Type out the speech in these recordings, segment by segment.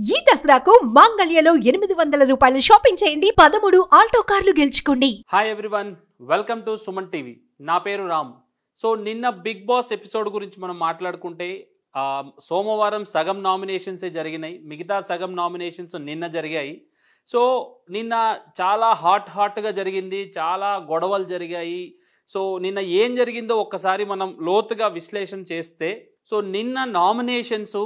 ఈ దసరాకు మాంగళ్యలో ఎనిమిది వందల రూపాయలు షాపింగ్ చేయండి పదమూడు ఆల్టో కార్లు గెలుచుకోండి hi everyone welcome to Suman TV నా పేరు రామ్ సో నిన్న బిగ్ బాస్ ఎపిసోడ్ గురించి మనం మాట్లాడుకుంటే సోమవారం సగం నామినేషన్సే జరిగినాయి మిగతా సగం నామినేషన్స్ నిన్న జరిగాయి సో నిన్న చాలా హాట్ హాట్గా జరిగింది చాలా గొడవలు జరిగాయి సో నిన్న ఏం జరిగిందో ఒక్కసారి మనం లోతుగా విశ్లేషణ చేస్తే సో నిన్న నామినేషన్స్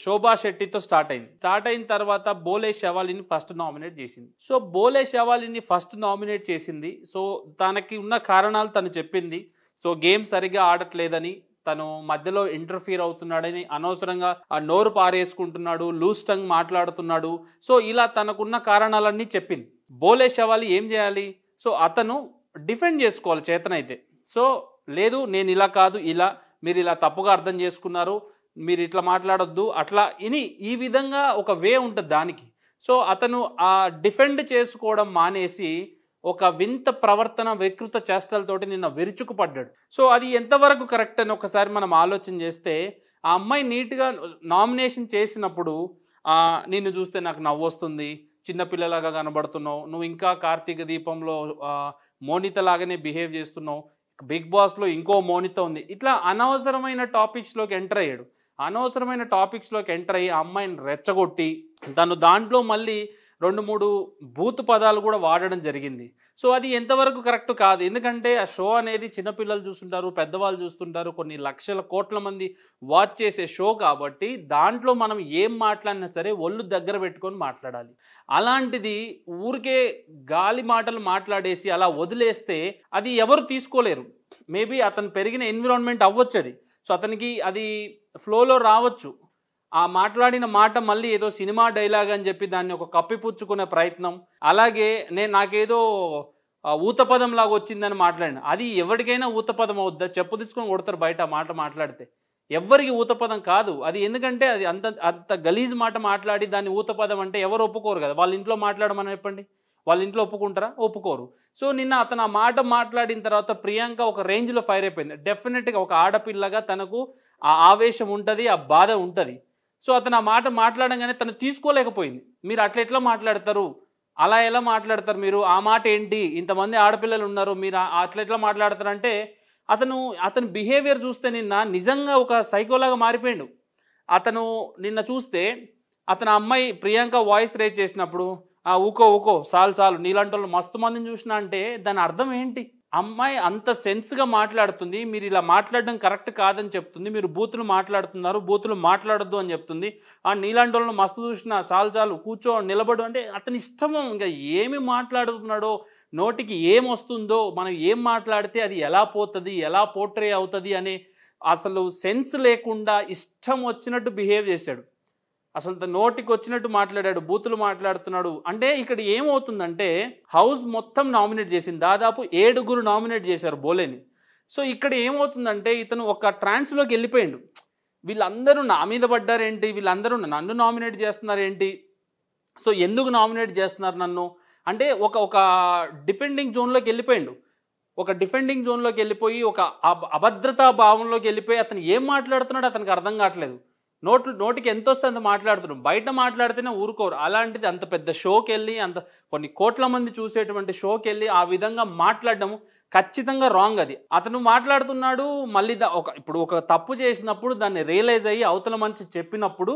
శోభా శెట్టితో స్టార్ట్ అయింది స్టార్ట్ అయిన తర్వాత బోలే షవాలిని ఫస్ట్ నామినేట్ చేసింది సో బోలే షవాలిని ఫస్ట్ నామినేట్ చేసింది సో తనకి ఉన్న కారణాలు తను చెప్పింది సో గేమ్ సరిగా ఆడట్లేదని తను మధ్యలో ఇంటర్ఫీర్ అవుతున్నాడని అనవసరంగా ఆ నోరు పారేసుకుంటున్నాడు లూస్ టంగ్ మాట్లాడుతున్నాడు సో ఇలా తనకున్న కారణాలన్నీ చెప్పింది బోలే షవాలి ఏం చేయాలి సో అతను డిఫెండ్ చేసుకోవాలి చేతనైతే సో లేదు నేను ఇలా కాదు ఇలా మీరు ఇలా తప్పుగా అర్థం చేసుకున్నారు మీరు ఇట్లా మాట్లాడొద్దు అట్లా ఇని ఈ విధంగా ఒక వే ఉంటుంది దానికి సో అతను ఆ డిఫెండ్ చేసుకోవడం మానేసి ఒక వింత ప్రవర్తన వికృత చేష్టలతోటి నిన్న విరుచుకుపడ్డాడు సో అది ఎంతవరకు కరెక్ట్ అని ఒకసారి మనం ఆలోచన చేస్తే ఆ అమ్మాయి నీట్గా నామినేషన్ చేసినప్పుడు నిన్ను చూస్తే నాకు నవ్వు వస్తుంది చిన్నపిల్లలాగా కనబడుతున్నావు నువ్వు ఇంకా కార్తీక దీపంలో మోనిత లాగానే బిహేవ్ చేస్తున్నావు బిగ్ బాస్లో ఇంకో మోనిత ఉంది ఇట్లా అనవసరమైన టాపిక్స్లోకి ఎంటర్ అయ్యాడు అనవసరమైన టాపిక్స్లోకి ఎంటర్ అయ్యి అమ్మాయిని రెచ్చగొట్టి తను దాంట్లో మళ్ళీ రెండు మూడు బూత్ పదాలు కూడా వాడడం జరిగింది సో అది ఎంతవరకు కరెక్ట్ కాదు ఎందుకంటే ఆ షో అనేది చిన్నపిల్లలు చూస్తుంటారు పెద్దవాళ్ళు చూస్తుంటారు కొన్ని లక్షల కోట్ల మంది వాచ్ చేసే షో కాబట్టి దాంట్లో మనం ఏం మాట్లాడినా సరే ఒళ్ళు దగ్గర పెట్టుకొని మాట్లాడాలి అలాంటిది ఊరికే గాలి మాటలు మాట్లాడేసి అలా వదిలేస్తే అది ఎవరు తీసుకోలేరు మేబీ అతను పెరిగిన ఎన్విరాన్మెంట్ అవ్వచ్చు అది సో అతనికి అది ఫ్లోలో రావచ్చు ఆ మాట్లాడిన మాట మళ్ళీ ఏదో సినిమా డైలాగ్ అని చెప్పి దాన్ని ఒక కప్పిపుచ్చుకునే ప్రయత్నం అలాగే నేను నాకేదో ఊతపదం లాగా వచ్చిందని మాట్లాడిన అది ఎవరికైనా ఊతపదం అవుద్దా చెప్పు తీసుకొని కొడతారు బయట మాట మాట్లాడితే ఎవ్వరికి ఊతపదం కాదు అది ఎందుకంటే అది అంత అంత గలీజ్ మాట మాట్లాడి దాన్ని ఊతపదం అంటే ఎవరు ఒప్పుకోరు కదా వాళ్ళ ఇంట్లో మాట్లాడమని చెప్పండి వాళ్ళ ఇంట్లో ఒప్పుకుంటారా ఒప్పుకోరు సో నిన్న అతను ఆ మాట మాట్లాడిన తర్వాత ప్రియాంక ఒక రేంజ్లో ఫైర్ అయిపోయింది డెఫినెట్గా ఒక ఆడపిల్లగా తనకు ఆ ఆవేశం ఉంటుంది ఆ బాధ ఉంటుంది సో అతను ఆ మాట మాట్లాడంగానే తను తీసుకోలేకపోయింది మీరు అట్లెట్లా మాట్లాడతారు అలా ఎలా మాట్లాడతారు మీరు ఆ మాట ఏంటి ఇంతమంది ఆడపిల్లలు ఉన్నారు మీరు అట్లెట్లా మాట్లాడతారంటే అతను అతని బిహేవియర్ చూస్తే నిన్న నిజంగా ఒక సైకోలాగా మారిపోయాడు అతను నిన్న చూస్తే అతను అమ్మాయి ప్రియాంక వాయిస్ రేజ్ చేసినప్పుడు ఊకో ఊకో సాల్ సాలు నీలాంటి వాళ్ళు మస్తు మందిని చూసిన అంటే దాని అర్థం ఏంటి అమ్మాయి అంత సెన్స్గా మాట్లాడుతుంది మీరు ఇలా మాట్లాడడం కరెక్ట్ కాదని చెప్తుంది మీరు బూతులు మాట్లాడుతున్నారు బూతులు మాట్లాడద్దు అని చెప్తుంది ఆ నీలాండోళ్ళను మస్తు చూసిన చాలు చాలు కూర్చో నిలబడు అంటే అతని ఇష్టము ఇంకా ఏమి మాట్లాడుతున్నాడో నోటికి ఏం వస్తుందో మనం ఏం మాట్లాడితే అది ఎలా పోతుంది ఎలా పోట్రే అవుతుంది అని అసలు సెన్స్ లేకుండా ఇష్టం వచ్చినట్టు బిహేవ్ చేశాడు అసలు నోటికి వచ్చినట్టు మాట్లాడాడు బూతులు మాట్లాడుతున్నాడు అంటే ఇక్కడ ఏమవుతుందంటే హౌస్ మొత్తం నామినేట్ చేసింది దాదాపు ఏడుగురు నామినేట్ చేశారు బోలేని సో ఇక్కడ ఏమవుతుందంటే ఇతను ఒక ట్రాన్స్లోకి వెళ్ళిపోయాడు వీళ్ళందరూ నా మీద పడ్డారేంటి వీళ్ళందరూ నన్ను నామినేట్ చేస్తున్నారేంటి సో ఎందుకు నామినేట్ చేస్తున్నారు నన్ను అంటే ఒక ఒక డిపెండింగ్ జోన్లోకి వెళ్ళిపోయాడు ఒక డిఫెండింగ్ జోన్లోకి వెళ్ళిపోయి ఒక అభద్రతా భావంలోకి వెళ్ళిపోయి అతను ఏం మాట్లాడుతున్నాడో అతనికి అర్థం కావట్లేదు నోట్లు నోటికి ఎంత వస్తే అంత మాట్లాడుతున్నాం బయట మాట్లాడితేనే ఊరుకోరు అలాంటిది అంత పెద్ద షోకి వెళ్ళి అంత కొన్ని కోట్ల మంది చూసేటువంటి షోకి వెళ్ళి ఆ విధంగా మాట్లాడడం ఖచ్చితంగా రాంగ్ అది అతను మాట్లాడుతున్నాడు మళ్ళీ ఒక ఇప్పుడు ఒక తప్పు చేసినప్పుడు దాన్ని రియలైజ్ అయ్యి అవతల మనిషి చెప్పినప్పుడు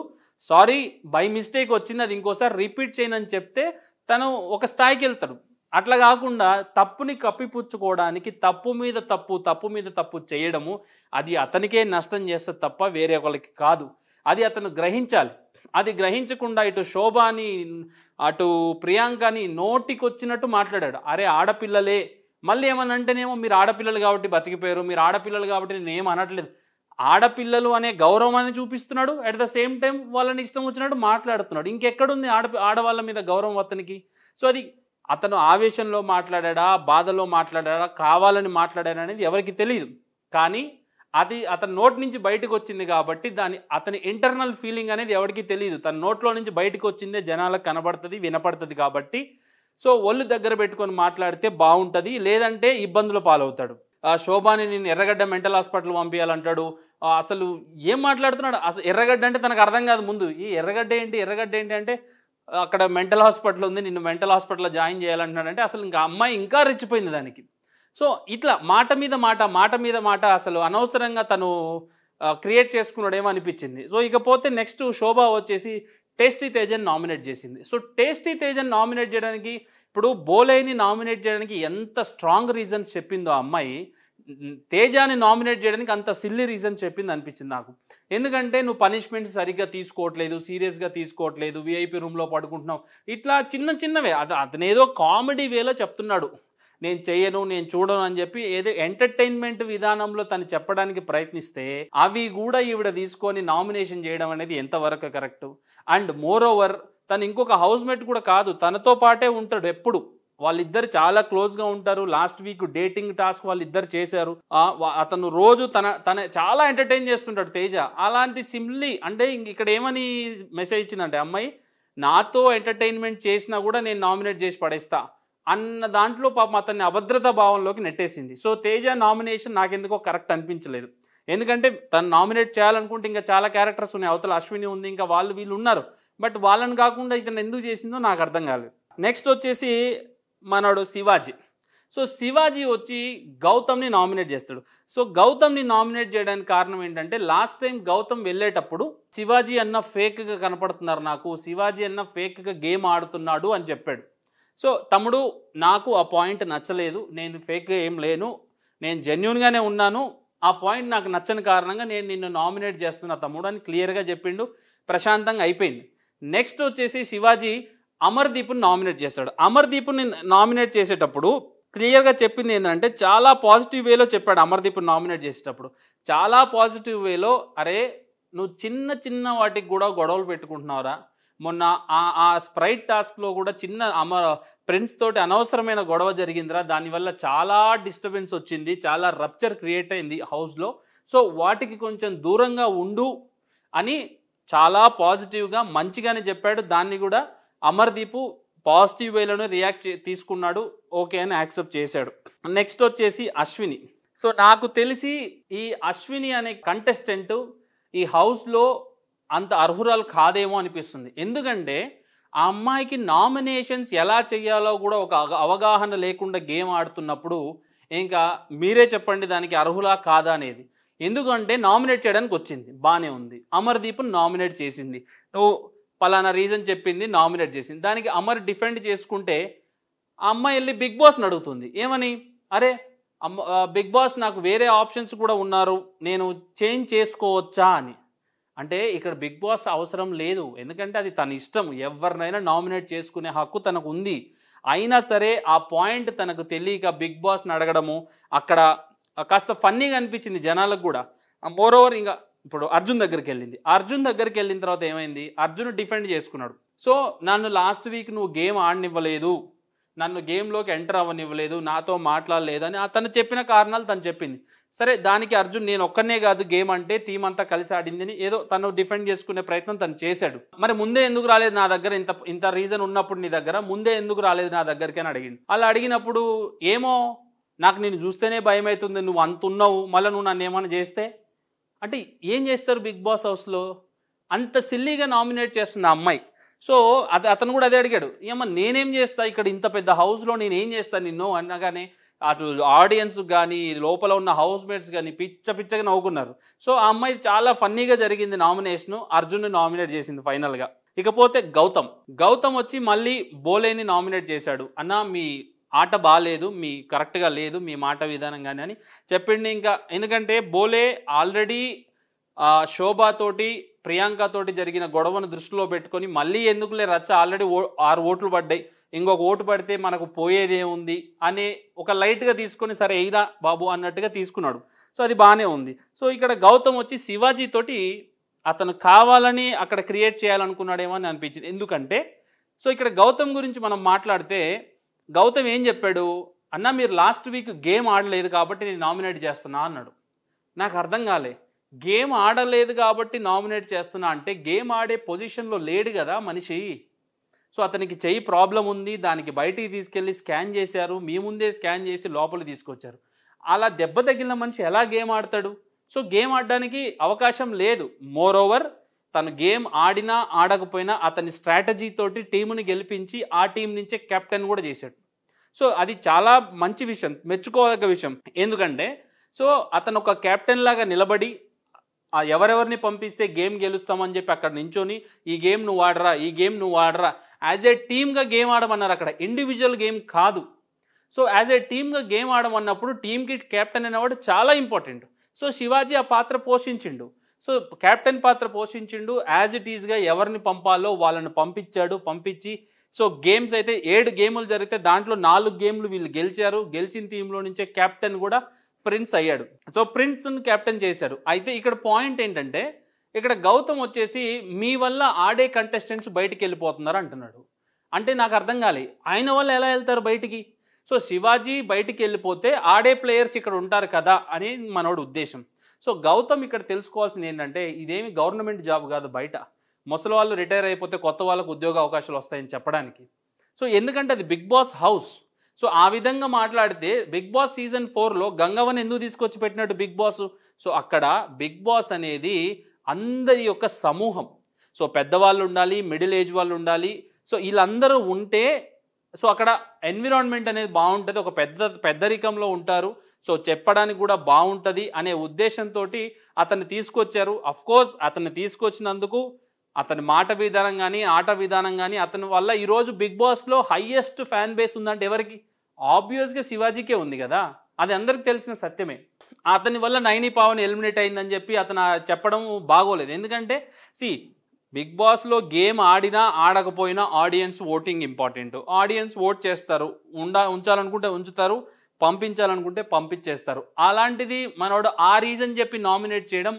సారీ బై మిస్టేక్ వచ్చింది అది ఇంకోసారి రిపీట్ చేయనని చెప్తే తను ఒక స్థాయికి వెళ్తాడు అట్లా కాకుండా తప్పుని కప్పిపుచ్చుకోవడానికి తప్పు మీద తప్పు తప్పు మీద తప్పు చేయడము అది అతనికే నష్టం చేస్తే తప్ప వేరే ఒకరికి కాదు అది అతను గ్రహించాలి అది గ్రహించకుండా ఇటు శోభాని అటు ప్రియాంకని నోటికొచ్చినట్టు మాట్లాడాడు అరే ఆడపిల్లలే మళ్ళీ ఏమనంటేనేమో మీరు ఆడపిల్లలు కాబట్టి బతికిపోయారు మీరు ఆడపిల్లలు కాబట్టి నేను ఏం అనట్లేదు ఆడపిల్లలు అనే గౌరవాన్ని చూపిస్తున్నాడు అట్ ద సేమ్ టైం వాళ్ళని ఇష్టం వచ్చినట్టు మాట్లాడుతున్నాడు ఇంకెక్కడుంది ఆడ ఆడవాళ్ళ మీద గౌరవం అతనికి సో అది అతను ఆవేశంలో మాట్లాడా బాధలో మాట్లాడా కావాలని అనేది ఎవరికి తెలియదు కానీ అది అతని నోట్ నుంచి బయటకు వచ్చింది కాబట్టి దాని అతని ఇంటర్నల్ ఫీలింగ్ అనేది ఎవరికి తెలియదు తన నోట్లో నుంచి బయటకు వచ్చిందే జనాలకు కనబడుతుంది వినపడుతుంది కాబట్టి సో ఒళ్ళు దగ్గర పెట్టుకొని మాట్లాడితే బాగుంటుంది లేదంటే ఇబ్బందుల పాలవుతాడు ఆ శోభాని నేను ఎర్రగడ్డ మెంటల్ హాస్పిటల్ పంపించాలంటాడు అసలు ఏం మాట్లాడుతున్నాడు అసలు ఎర్రగడ్డ అంటే తనకు అర్థం కాదు ముందు ఈ ఎర్రగడ్డ ఏంటి ఎర్రగడ్డ ఏంటి అంటే అక్కడ మెంటల్ హాస్పిటల్ ఉంది నిన్ను మెంటల్ హాస్పిటల్లో జాయిన్ చేయాలంటున్నాడంటే అసలు ఇంకా అమ్మాయి ఇంకా రెచ్చిపోయింది దానికి సో ఇట్లా మాట మీద మాట మాట మీద మాట అసలు అనవసరంగా తను క్రియేట్ చేసుకున్నాడేమో అనిపించింది సో ఇకపోతే నెక్స్ట్ శోభ వచ్చేసి టేస్టీ తేజన్ నామినేట్ చేసింది సో టేస్టీ తేజన్ నామినేట్ చేయడానికి ఇప్పుడు బోలేని నామినేట్ చేయడానికి ఎంత స్ట్రాంగ్ రీజన్స్ చెప్పిందో ఆ అమ్మాయి తేజాని నామినేట్ చేయడానికి అంత సిల్లీ రీజన్ చెప్పింది అనిపించింది నాకు ఎందుకంటే నువ్వు పనిష్మెంట్ సరిగ్గా తీసుకోవట్లేదు సీరియస్గా తీసుకోవట్లేదు విఐపి రూమ్లో పడుకుంటున్నావు ఇట్లా చిన్న చిన్నవే అతను ఏదో కామెడీ వేలో చెప్తున్నాడు నేను చేయను నేను చూడను అని చెప్పి ఏదో ఎంటర్టైన్మెంట్ విధానంలో తను చెప్పడానికి ప్రయత్నిస్తే అవి కూడా ఈవిడ తీసుకొని నామినేషన్ చేయడం అనేది ఎంతవరకు కరెక్ట్ అండ్ మోర్ ఓవర్ తను ఇంకొక హౌస్ మేట్ కూడా కాదు తనతో పాటే ఉంటాడు ఎప్పుడు వాళ్ళిద్దరు చాలా క్లోజ్గా ఉంటారు లాస్ట్ వీక్ డేటింగ్ టాస్క్ వాళ్ళిద్దరు చేశారు అతను రోజు తన తన చాలా ఎంటర్టైన్ చేస్తుంటాడు తేజ అలాంటి సిమ్లీ అంటే ఇక్కడ ఏమని మెసేజ్ ఇచ్చిందంటే అమ్మాయి నాతో ఎంటర్టైన్మెంట్ చేసినా కూడా నేను నామినేట్ చేసి పడేస్తా అన్న దాంట్లో పాపం అతన్ని అభద్రతా భావంలోకి నెట్టేసింది సో తేజ నామినేషన్ నాకెందుకో కరెక్ట్ అనిపించలేదు ఎందుకంటే తను నామినేట్ చేయాలనుకుంటే ఇంకా చాలా క్యారెక్టర్స్ ఉన్నాయి అవతల అశ్విని ఉంది ఇంకా వాళ్ళు వీళ్ళు ఉన్నారు బట్ వాళ్ళని కాకుండా ఇతను ఎందుకు చేసిందో నాకు అర్థం కాలేదు నెక్స్ట్ వచ్చేసి మనోడు శివాజీ సో శివాజీ వచ్చి గౌతమ్ని నామినేట్ చేస్తాడు సో గౌతమ్ని నామినేట్ చేయడానికి కారణం ఏంటంటే లాస్ట్ టైం గౌతమ్ వెళ్ళేటప్పుడు శివాజీ అన్న ఫేక్గా కనపడుతున్నారు నాకు శివాజీ అన్న ఫేక్గా గేమ్ ఆడుతున్నాడు అని చెప్పాడు సో తమ్ముడు నాకు ఆ పాయింట్ నచ్చలేదు నేను ఫేక్ ఏం లేను నేను జెన్యున్గానే ఉన్నాను ఆ పాయింట్ నాకు నచ్చని కారణంగా నేను నిన్ను నామినేట్ చేస్తున్నా తమ్ముడు అని క్లియర్గా చెప్పిండు ప్రశాంతంగా అయిపోయింది నెక్స్ట్ వచ్చేసి శివాజీ అమర్దీప్ని నామినేట్ చేశాడు అమర్దీప్ని నామినేట్ చేసేటప్పుడు క్లియర్గా చెప్పింది ఏంటంటే చాలా పాజిటివ్ వేలో చెప్పాడు అమర్దీప్ని నామినేట్ చేసేటప్పుడు చాలా పాజిటివ్ వేలో అరే నువ్వు చిన్న చిన్న వాటికి కూడా గొడవలు పెట్టుకుంటున్నావురా మొన్న ఆ ఆ స్ప్రైట్ టాస్క్లో కూడా చిన్న అమ ఫ్రెండ్స్ తోటి అనవసరమైన గొడవ జరిగిందిరా దానివల్ల చాలా డిస్టర్బెన్స్ వచ్చింది చాలా రప్చర్ క్రియేట్ అయింది హౌస్లో సో వాటికి కొంచెం దూరంగా ఉండు అని చాలా పాజిటివ్గా మంచిగానే చెప్పాడు దాన్ని కూడా అమర్దీపు పాజిటివ్ వేలోనే రియాక్ట్ తీసుకున్నాడు ఓకే అని యాక్సెప్ట్ చేశాడు నెక్స్ట్ వచ్చేసి అశ్విని సో నాకు తెలిసి ఈ అశ్విని అనే కంటెస్టెంట్ ఈ హౌస్లో అంత అర్హురాలు కాదేమో అనిపిస్తుంది ఎందుకంటే ఆ అమ్మాయికి నామినేషన్స్ ఎలా చేయాలో కూడా ఒక అవగాహన లేకుండా గేమ్ ఆడుతున్నప్పుడు ఇంకా మీరే చెప్పండి దానికి అర్హులా కాదా అనేది ఎందుకంటే నామినేట్ చేయడానికి వచ్చింది బాగానే ఉంది అమర్దీప్ను నామినేట్ చేసింది నువ్వు పలానా రీజన్ చెప్పింది నామినేట్ చేసింది దానికి అమర్ డిఫెండ్ చేసుకుంటే ఆ అమ్మాయి వెళ్ళి బిగ్ బాస్ని అడుగుతుంది ఏమని అరే అమ్మ బిగ్ బాస్ నాకు వేరే ఆప్షన్స్ కూడా ఉన్నారు నేను చేంజ్ చేసుకోవచ్చా అని అంటే ఇక్కడ బిగ్ బాస్ అవసరం లేదు ఎందుకంటే అది తన ఇష్టం ఎవరినైనా నామినేట్ చేసుకునే హక్కు తనకు ఉంది అయినా సరే ఆ పాయింట్ తనకు తెలియక బిగ్ బాస్ని అడగడము అక్కడ కాస్త ఫన్నీగా అనిపించింది జనాలకు కూడా మోర్ ఓవర్ ఇంకా ఇప్పుడు అర్జున్ దగ్గరికి వెళ్ళింది అర్జున్ దగ్గరికి వెళ్ళిన తర్వాత ఏమైంది అర్జున్ డిఫెండ్ చేసుకున్నాడు సో నన్ను లాస్ట్ వీక్ నువ్వు గేమ్ ఆడనివ్వలేదు నన్ను గేమ్లోకి ఎంటర్ అవ్వనివ్వలేదు నాతో మాట్లాడలేదని తను చెప్పిన కారణాలు తను చెప్పింది సరే దానికి అర్జున్ నేను ఒక్కనే కాదు గేమ్ అంటే టీం అంతా కలిసి ఆడిందని ఏదో తను డిఫెండ్ చేసుకునే ప్రయత్నం తను చేశాడు మరి ముందే ఎందుకు రాలేదు నా దగ్గర ఇంత ఇంత రీజన్ ఉన్నప్పుడు నీ దగ్గర ముందే ఎందుకు రాలేదు నా దగ్గరికి అని అడిగింది అలా అడిగినప్పుడు ఏమో నాకు నేను చూస్తేనే భయం అవుతుంది నువ్వు అంత ఉన్నావు మళ్ళీ నువ్వు నన్ను ఏమైనా చేస్తే అంటే ఏం చేస్తారు బిగ్ బాస్ హౌస్లో అంత సిల్లీగా నామినేట్ చేస్తున్న అమ్మాయి సో అది అతను కూడా అదే అడిగాడు ఏమన్నా నేనేం చేస్తా ఇక్కడ ఇంత పెద్ద హౌస్లో నేను ఏం చేస్తాను నిన్ను అనగానే అటు ఆడియన్స్ కానీ లోపల ఉన్న హౌస్ మేట్స్ కానీ పిచ్చ పిచ్చగా నవ్వుకున్నారు సో ఆ అమ్మాయి చాలా ఫన్నీగా జరిగింది నామినేషన్ అర్జున్ నామినేట్ చేసింది ఫైనల్గా ఇకపోతే గౌతమ్ గౌతమ్ వచ్చి మళ్ళీ బోలేని నామినేట్ చేశాడు అన్న మీ ఆట బాగాలేదు మీ కరెక్ట్గా లేదు మీ మాట విధానం కానీ అని చెప్పిండి ఇంకా ఎందుకంటే బోలే ఆల్రెడీ శోభతోటి ప్రియాంకతోటి జరిగిన గొడవను దృష్టిలో పెట్టుకొని మళ్ళీ ఎందుకులే రచ్చ ఆల్రెడీ ఓ ఆరు ఓట్లు పడ్డాయి ఇంకొక ఓటు పడితే మనకు ఉంది అనే ఒక లైట్గా తీసుకొని సరే అయినా బాబు అన్నట్టుగా తీసుకున్నాడు సో అది బాగానే ఉంది సో ఇక్కడ గౌతమ్ వచ్చి శివాజీ తోటి అతను కావాలని అక్కడ క్రియేట్ చేయాలనుకున్నాడేమో అని అనిపించింది ఎందుకంటే సో ఇక్కడ గౌతమ్ గురించి మనం మాట్లాడితే గౌతమ్ ఏం చెప్పాడు అన్న మీరు లాస్ట్ వీక్ గేమ్ ఆడలేదు కాబట్టి నేను నామినేట్ చేస్తున్నా అన్నాడు నాకు అర్థం కాలే గేమ్ ఆడలేదు కాబట్టి నామినేట్ చేస్తున్నా అంటే గేమ్ ఆడే పొజిషన్లో లేడు కదా మనిషి సో అతనికి చెయ్యి ప్రాబ్లం ఉంది దానికి బయటికి తీసుకెళ్ళి స్కాన్ చేశారు మీ ముందే స్కాన్ చేసి లోపలి తీసుకొచ్చారు అలా దెబ్బ తగిలిన మనిషి ఎలా గేమ్ ఆడతాడు సో గేమ్ ఆడడానికి అవకాశం లేదు మోర్ ఓవర్ తను గేమ్ ఆడినా ఆడకపోయినా అతని స్ట్రాటజీ తోటి టీముని గెలిపించి ఆ టీం నుంచే కెప్టెన్ కూడా చేశాడు సో అది చాలా మంచి విషయం మెచ్చుకోదగ్గ విషయం ఎందుకంటే సో అతను ఒక కెప్టెన్ లాగా నిలబడి ఎవరెవరిని పంపిస్తే గేమ్ గెలుస్తామని చెప్పి అక్కడ నించొని ఈ గేమ్ నువ్వు ఆడరా ఈ గేమ్ నువ్వు ఆడరా యాజ్ ఏ టీమ్గా గేమ్ ఆడమన్నారు అక్కడ ఇండివిజువల్ గేమ్ కాదు సో యాజ్ ఏ టీమ్గా గేమ్ ఆడమన్నప్పుడు టీమ్కి కెప్టెన్ అనేవాడు చాలా ఇంపార్టెంట్ సో శివాజీ ఆ పాత్ర పోషించిండు సో కెప్టెన్ పాత్ర పోషించిండు యాజ్ ఇట్ ఈజ్గా ఎవరిని పంపాలో వాళ్ళని పంపించాడు పంపించి సో గేమ్స్ అయితే ఏడు గేములు జరిగితే దాంట్లో నాలుగు గేమ్లు వీళ్ళు గెలిచారు గెలిచిన టీంలో నుంచే కెప్టెన్ కూడా ప్రిన్స్ అయ్యాడు సో ప్రిన్స్ను క్యాప్టెన్ చేశారు అయితే ఇక్కడ పాయింట్ ఏంటంటే ఇక్కడ గౌతమ్ వచ్చేసి మీ వల్ల ఆడే కంటెస్టెంట్స్ బయటికి వెళ్ళిపోతున్నారు అంటున్నాడు అంటే నాకు అర్థం కాలి ఆయన వల్ల ఎలా వెళ్తారు బయటికి సో శివాజీ బయటికి వెళ్ళిపోతే ఆడే ప్లేయర్స్ ఇక్కడ ఉంటారు కదా అని మనోడు ఉద్దేశం సో గౌతమ్ ఇక్కడ తెలుసుకోవాల్సింది ఏంటంటే ఇదేమి గవర్నమెంట్ జాబ్ కాదు బయట ముసలి వాళ్ళు రిటైర్ అయిపోతే కొత్త వాళ్ళకు ఉద్యోగ అవకాశాలు వస్తాయని చెప్పడానికి సో ఎందుకంటే అది బిగ్ బాస్ హౌస్ సో ఆ విధంగా మాట్లాడితే బిగ్ బాస్ సీజన్ ఫోర్లో గంగవన్ ఎందుకు తీసుకొచ్చి పెట్టినట్టు బిగ్ బాస్ సో అక్కడ బిగ్ బాస్ అనేది అందరి యొక్క సమూహం సో పెద్దవాళ్ళు ఉండాలి మిడిల్ ఏజ్ వాళ్ళు ఉండాలి సో వీళ్ళందరూ ఉంటే సో అక్కడ ఎన్విరాన్మెంట్ అనేది బాగుంటుంది ఒక పెద్ద పెద్దరికంలో ఉంటారు సో చెప్పడానికి కూడా బాగుంటుంది అనే ఉద్దేశంతో అతన్ని తీసుకొచ్చారు అఫ్కోర్స్ అతన్ని తీసుకొచ్చినందుకు అతని మాట విధానం కానీ ఆట విధానం కానీ అతని వల్ల ఈరోజు బిగ్ బాస్లో హయ్యెస్ట్ ఫ్యాన్ బేస్ ఉందంటే ఎవరికి ఆబ్వియస్గా శివాజీకే ఉంది కదా అది అందరికి తెలిసిన సత్యమే అతని వల్ల నైని పావన్ ఎలిమినేట్ అయిందని చెప్పి అతను చెప్పడం బాగోలేదు ఎందుకంటే సి బిగ్ బాస్లో గేమ్ ఆడినా ఆడకపోయినా audience voting important audience vote చేస్తారు ఉండ ఉంచాలనుకుంటే ఉంచుతారు పంపించాలనుకుంటే పంపించేస్తారు అలాంటిది మనోడు ఆ రీజన్ చెప్పి నామినేట్ చేయడం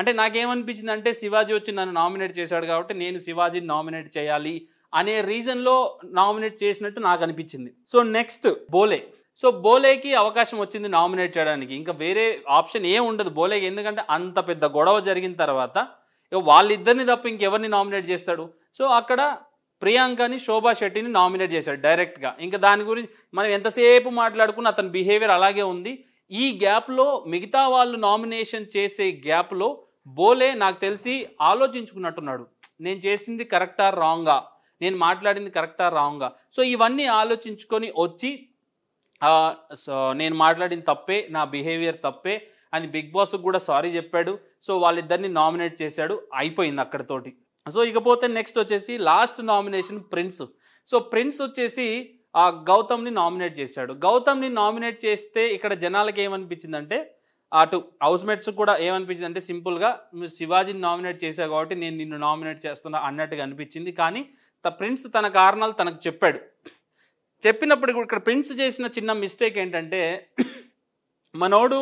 అంటే నాకేమనిపించింది అంటే శివాజీ వచ్చి నన్ను నామినేట్ చేశాడు కాబట్టి నేను శివాజీని నామినేట్ చేయాలి అనే రీజన్లో నామినేట్ చేసినట్టు నాకు అనిపించింది సో నెక్స్ట్ బోలే సో బోలేకి అవకాశం వచ్చింది నామినేట్ చేయడానికి ఇంకా వేరే ఆప్షన్ ఏం ఉండదు బోలేకి ఎందుకంటే అంత పెద్ద గొడవ జరిగిన తర్వాత వాళ్ళిద్దరిని తప్ప ఇంకెవరిని నామినేట్ చేస్తాడు సో అక్కడ ప్రియాంకని శోభా శెట్టిని నామినేట్ చేశాడు డైరెక్ట్గా ఇంకా దాని గురించి మనం ఎంతసేపు మాట్లాడుకున్న అతని బిహేవియర్ అలాగే ఉంది ఈ గ్యాప్లో మిగతా వాళ్ళు నామినేషన్ చేసే గ్యాప్లో బోలే నాకు తెలిసి ఆలోచించుకున్నట్టున్నాడు నేను చేసింది కరెక్టా రాంగా నేను మాట్లాడింది కరెక్టా రాంగా సో ఇవన్నీ ఆలోచించుకొని వచ్చి సో నేను మాట్లాడిన తప్పే నా బిహేవియర్ తప్పే అని బిగ్ బాస్ కూడా సారీ చెప్పాడు సో వాళ్ళిద్దరిని నామినేట్ చేశాడు అయిపోయింది అక్కడతోటి సో ఇకపోతే నెక్స్ట్ వచ్చేసి last nomination Prince so Prince వచ్చేసి ఆ గౌతమ్ని నామినేట్ చేశాడు గౌతమ్ని నామినేట్ చేస్తే ఇక్కడ జనాలకి ఏమనిపించిందంటే అటు హౌస్ మేట్స్ కూడా ఏమనిపించింది అంటే సింపుల్గా శివాజీని నామినేట్ చేశావు కాబట్టి నేను నిన్ను నామినేట్ చేస్తున్నా అన్నట్టుగా అనిపించింది కానీ త ప్రిన్స్ తన కారణాలు తనకు చెప్పాడు చెప్పినప్పుడు ఇక్కడ ప్రిన్స్ చేసిన చిన్న మిస్టేక్ ఏంటంటే మనోడు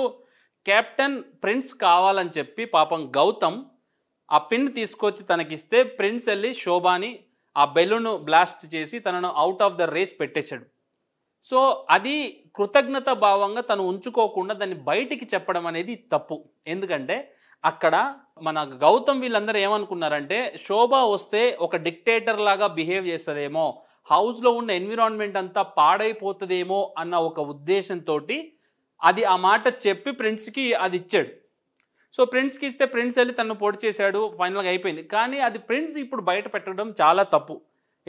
కెప్టెన్ ప్రిన్స్ కావాలని చెప్పి పాపం గౌతమ్ ఆ పిన్ తీసుకొచ్చి తనకిస్తే ప్రిన్స్ వెళ్ళి శోభాని ఆ బెలూన్ను బ్లాస్ట్ చేసి తనను అవుట్ ఆఫ్ ద రేస్ పెట్టేశాడు సో అది కృతజ్ఞత భావంగా తను ఉంచుకోకుండా దాన్ని బయటికి చెప్పడం అనేది తప్పు ఎందుకంటే అక్కడ మన గౌతమ్ వీళ్ళందరూ ఏమనుకున్నారంటే శోభ వస్తే ఒక డిక్టేటర్ లాగా బిహేవ్ చేస్తుందేమో హౌస్లో ఉన్న ఎన్విరాన్మెంట్ అంతా పాడైపోతుందేమో అన్న ఒక ఉద్దేశంతో అది ఆ మాట చెప్పి ఫ్రెండ్స్కి అది ఇచ్చాడు సో ఫ్రెండ్స్కి ఇస్తే ఫ్రెండ్స్ వెళ్ళి తను పొడి చేశాడు ఫైనల్గా అయిపోయింది కానీ అది ఫ్రెండ్స్ ఇప్పుడు బయట పెట్టడం చాలా తప్పు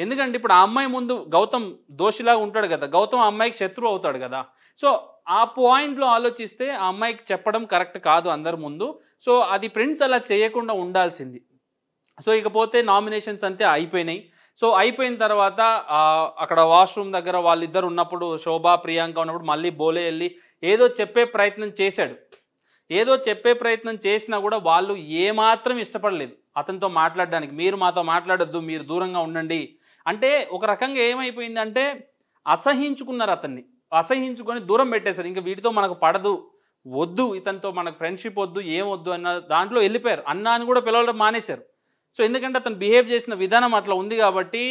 ఎందుకంటే ఇప్పుడు ఆ అమ్మాయి ముందు గౌతమ్ దోషిలాగా ఉంటాడు కదా గౌతమ్ అమ్మాయికి శత్రువు అవుతాడు కదా సో ఆ పాయింట్లో ఆలోచిస్తే ఆ అమ్మాయికి చెప్పడం కరెక్ట్ కాదు అందరి ముందు సో అది ప్రిన్స్ అలా చేయకుండా ఉండాల్సింది సో ఇకపోతే నామినేషన్స్ అంతే అయిపోయినాయి సో అయిపోయిన తర్వాత అక్కడ వాష్రూమ్ దగ్గర వాళ్ళిద్దరు ఉన్నప్పుడు శోభ ప్రియాంక ఉన్నప్పుడు మళ్ళీ బోలే వెళ్ళి ఏదో చెప్పే ప్రయత్నం చేశాడు ఏదో చెప్పే ప్రయత్నం చేసినా కూడా వాళ్ళు ఏమాత్రం ఇష్టపడలేదు అతనితో మాట్లాడడానికి మీరు మాతో మాట్లాడొద్దు మీరు దూరంగా ఉండండి అంటే ఒక రకంగా ఏమైపోయిందంటే అసహించుకున్నారు అతన్ని అసహించుకొని దూరం పెట్టేశారు ఇంకా వీటితో మనకు పడదు వద్దు ఇతనితో మనకు ఫ్రెండ్షిప్ వద్దు ఏం వద్దు అన్న దాంట్లో వెళ్ళిపోయారు అన్న అని కూడా పిల్లలు మానేశారు సో ఎందుకంటే అతను బిహేవ్ చేసిన విధానం అట్లా ఉంది కాబట్టి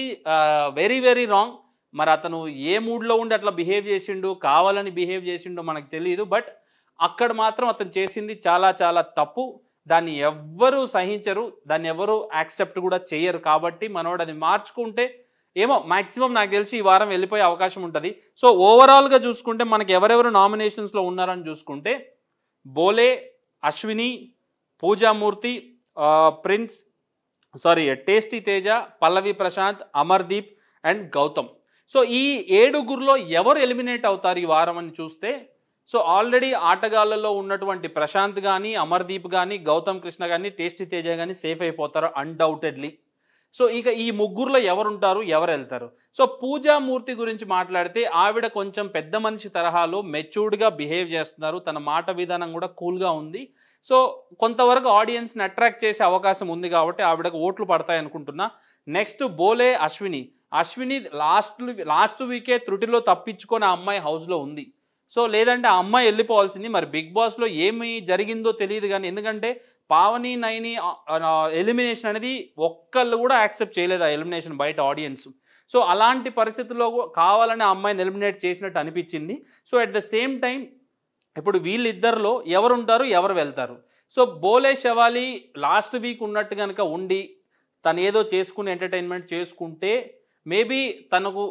వెరీ వెరీ రాంగ్ మరి అతను ఏ మూడ్లో ఉండి అట్లా బిహేవ్ చేసిండు కావాలని బిహేవ్ చేసిండో మనకు తెలియదు బట్ అక్కడ మాత్రం అతను చేసింది చాలా చాలా తప్పు దాన్ని ఎవ్వరూ సహించరు దాన్ని ఎవరు యాక్సెప్ట్ కూడా చేయరు కాబట్టి మనోడు అది మార్చుకుంటే ఏమో మాక్సిమం నాకు తెలిసి ఈ వారం వెళ్ళిపోయే అవకాశం ఉంటుంది సో ఓవరాల్గా చూసుకుంటే మనకి ఎవరెవరు నామినేషన్స్లో ఉన్నారని చూసుకుంటే Bhole Ashwini Pooja Murthy Prince sorry tasty Teja Pallavi Prashanth Amardeep and Gautham so ఈ ఏడుగురిలో ఎవరు ఎలిమినేట్ అవుతారు ఈ వారం అని చూస్తే సో ఆల్రెడీ ఆటగాళ్ళలో ఉన్నటువంటి ప్రశాంత్ కానీ అమర్దీప్ కానీ గౌతమ్ కృష్ణ కానీ టేస్టీ తేజ కానీ సేఫ్ అయిపోతారు అన్డౌటెడ్లీ సో ఇక ఈ ముగ్గురులో ఎవరుంటారు ఎవరు వెళ్తారు సో పూజామూర్తి గురించి మాట్లాడితే ఆవిడ కొంచెం పెద్ద మనిషి తరహాలో మెచ్యూర్డ్గా బిహేవ్ చేస్తున్నారు తన మాట విధానం కూడా కూల్గా ఉంది సో కొంతవరకు ఆడియన్స్ని అట్రాక్ట్ చేసే అవకాశం ఉంది కాబట్టి ఆవిడకు ఓట్లు పడతాయి అనుకుంటున్నా next Bhole Ashwini Ashwini last last వీకే త్రుటిలో తప్పించుకొని ఆ అమ్మాయి హౌస్లో ఉంది సో లేదంటే ఆ అమ్మాయి వెళ్ళిపోవాల్సింది మరి బిగ్ బాస్లో ఏమి జరిగిందో తెలియదు కానీ ఎందుకంటే పావని నైని ఎలిమినేషన్ అనేది ఒక్కళ్ళు కూడా యాక్సెప్ట్ చేయలేదు ఆ ఎలిమినేషన్ బయట ఆడియన్స్ సో అలాంటి పరిస్థితుల్లో కావాలని అమ్మాయిని ఎలిమినేట్ చేసినట్టు అనిపించింది so at the same time ఇప్పుడు వీళ్ళిద్దరిలో ఎవరు ఉంటారు ఎవరు వెళ్తారు so Bhole Shavali last week ఉన్నట్టు కనుక ఉండి తను ఏదో చేసుకుని ఎంటర్టైన్మెంట్ చేసుకుంటే మేబీ తనకు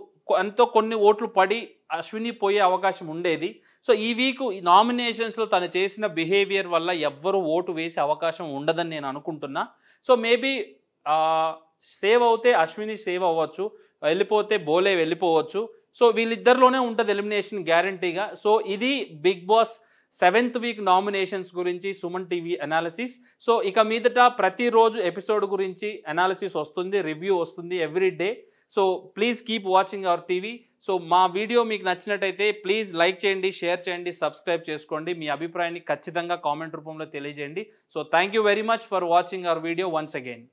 ఎంతో కొన్ని ఓట్లు పడి అశ్విని పోయే అవకాశం ఉండేది సో ఈ వీక్ నామినేషన్స్లో తను చేసిన బిహేవియర్ వల్ల ఎవ్వరూ ఓటు వేసే అవకాశం ఉండదని నేను అనుకుంటున్నా సో మేబీ సేవ్ అవుతే అశ్విని సేవ్ అవ్వచ్చు వెళ్ళిపోతే బోలే వెళ్ళిపోవచ్చు సో వీళ్ళిద్దరిలోనే ఉంటుంది ఎలిమినేషన్ గ్యారంటీగా సో ఇది Bigg Boss seventh week nominations గురించి సుమన్ టీవీ అనాలిసిస్ సో ఇక మీదట ప్రతిరోజు ఎపిసోడ్ గురించి అనాలిసిస్ వస్తుంది రివ్యూ వస్తుంది every day so please keep watching our TV so మా వీడియో మీకు నచ్చినట్టయితే ప్లీజ్ లైక్ చేయండి షేర్ చేయండి సబ్స్క్రైబ్ చేసుకోండి మీ అభిప్రాయాన్ని ఖచ్చితంగా కామెంట్ రూపంలో తెలియజేయండి so thank very much for watching our video once again